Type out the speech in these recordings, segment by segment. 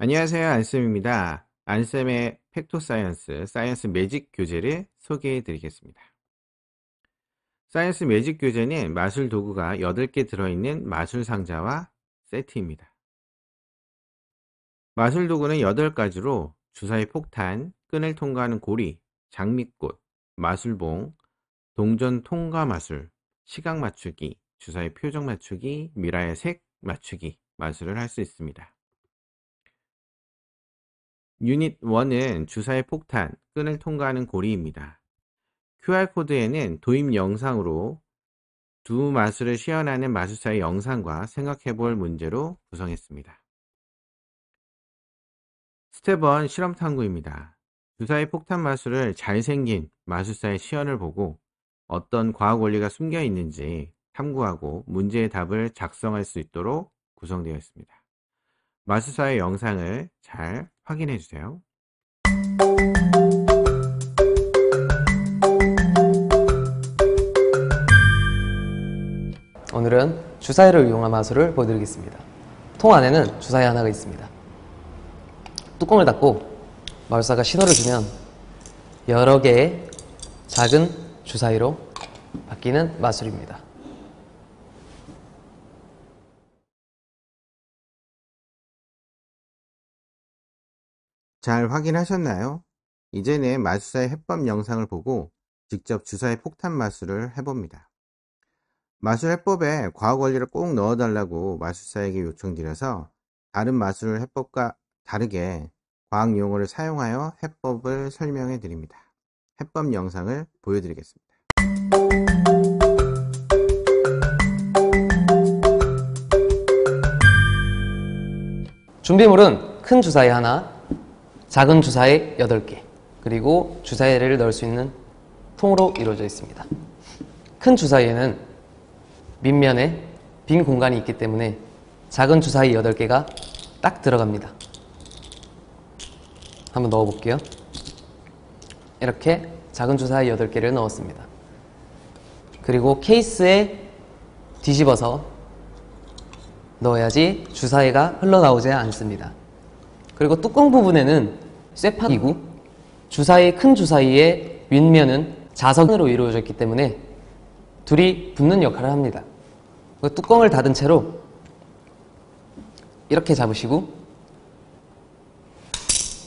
안녕하세요. 안쌤입니다. 안쌤의 팩토사이언스, 사이언스 매직 교재를 소개해 드리겠습니다. 사이언스 매직 교재는 마술 도구가 8개 들어있는 마술 상자와 세트입니다. 마술 도구는 8가지로 주사위 폭탄, 끈을 통과하는 고리, 장미꽃, 마술봉, 동전 통과 마술, 시각 맞추기, 주사위 표정 맞추기, 미라의 색 맞추기 마술을 할 수 있습니다. 유닛 1은 주사의 폭탄, 끈을 통과하는 고리입니다. QR코드에는 도입 영상으로 두 마술을 시연하는 마술사의 영상과 생각해볼 문제로 구성했습니다. 스텝 1 실험 탐구입니다. 주사의 폭탄 마술을 잘생긴 마술사의 시연을 보고 어떤 과학 원리가 숨겨 있는지 탐구하고 문제의 답을 작성할 수 있도록 구성되어 있습니다. 마술사의 영상을 잘 확인해 주세요. 오늘은 주사위를 이용한 마술을 보여드리겠습니다. 통 안에는 주사위 하나가 있습니다. 뚜껑을 닫고 마술사가 신호를 주면 여러 개의 작은 주사위로 바뀌는 마술입니다. 잘 확인하셨나요? 이제내 마술사의 해법 영상을 보고 직접 주사의 폭탄 마술을 해봅니다. 마술 해법에 과학 원리를 꼭 넣어달라고 마술사에게 요청드려서 다른 마술 해법과 다르게 과학 용어를 사용하여 해법을 설명해 드립니다. 해법 영상을 보여드리겠습니다. 준비물은 큰 주사위 하나, 작은 주사에 8개 그리고 주사위를 넣을 수 있는 통으로 이루어져 있습니다. 큰 주사위에는 밑면에 빈 공간이 있기 때문에 작은 주사위 8개가 딱 들어갑니다. 한번 넣어볼게요. 이렇게 작은 주사위 8개를 넣었습니다. 그리고 케이스에 뒤집어서 넣어야지 주사위가 흘러나오지 않습니다. 그리고 뚜껑 부분에는 쇠판이고 주사위 큰 주사위의 윗면은 자석으로 이루어져 있기 때문에 둘이 붙는 역할을 합니다. 그 뚜껑을 닫은 채로 이렇게 잡으시고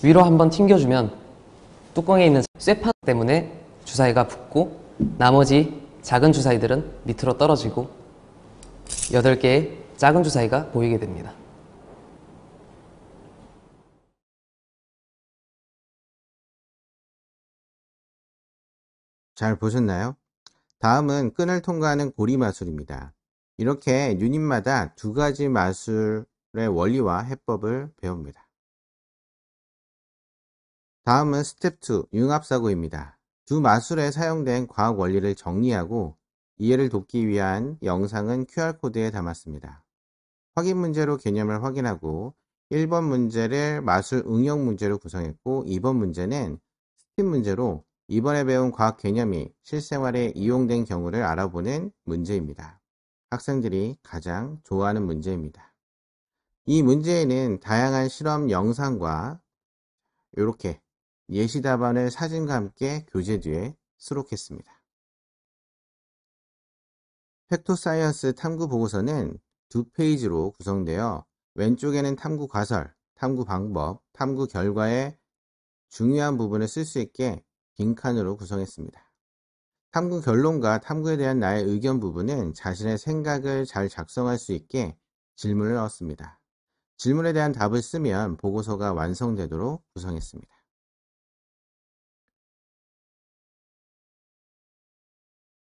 위로 한번 튕겨주면 뚜껑에 있는 쇠판 때문에 주사위가 붙고 나머지 작은 주사위들은 밑으로 떨어지고 8개의 작은 주사위가 보이게 됩니다. 잘 보셨나요? 다음은 끈을 통과하는 고리 마술입니다. 이렇게 유닛마다 두 가지 마술의 원리와 해법을 배웁니다. 다음은 스텝 2 융합사고입니다. 두 마술에 사용된 과학 원리를 정리하고 이해를 돕기 위한 영상은 QR코드에 담았습니다. 확인 문제로 개념을 확인하고 1번 문제를 마술 응용 문제로 구성했고 2번 문제는 스팀 문제로 이번에 배운 과학 개념이 실생활에 이용된 경우를 알아보는 문제입니다. 학생들이 가장 좋아하는 문제입니다. 이 문제에는 다양한 실험 영상과 이렇게 예시 답안을 사진과 함께 교재 뒤에 수록했습니다. 팩토사이언스 탐구 보고서는 두 페이지로 구성되어 왼쪽에는 탐구 과설, 탐구 방법, 탐구 결과의 중요한 부분을 쓸 수 있게 빈칸으로 구성했습니다. 탐구 결론과 탐구에 대한 나의 의견 부분은 자신의 생각을 잘 작성할 수 있게 질문을 넣었습니다. 질문에 대한 답을 쓰면 보고서가 완성되도록 구성했습니다.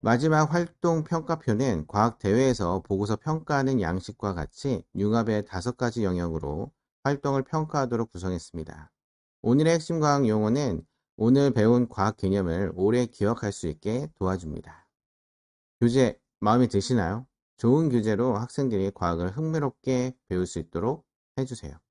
마지막 활동 평가표는 과학대회에서 보고서 평가하는 양식과 같이 융합의 다섯 가지 영역으로 활동을 평가하도록 구성했습니다. 오늘의 핵심 과학 용어는 오늘 배운 과학 개념을 오래 기억할 수 있게 도와줍니다. 교재 마음에 드시나요? 좋은 교재로 학생들이 과학을 흥미롭게 배울 수 있도록 해주세요.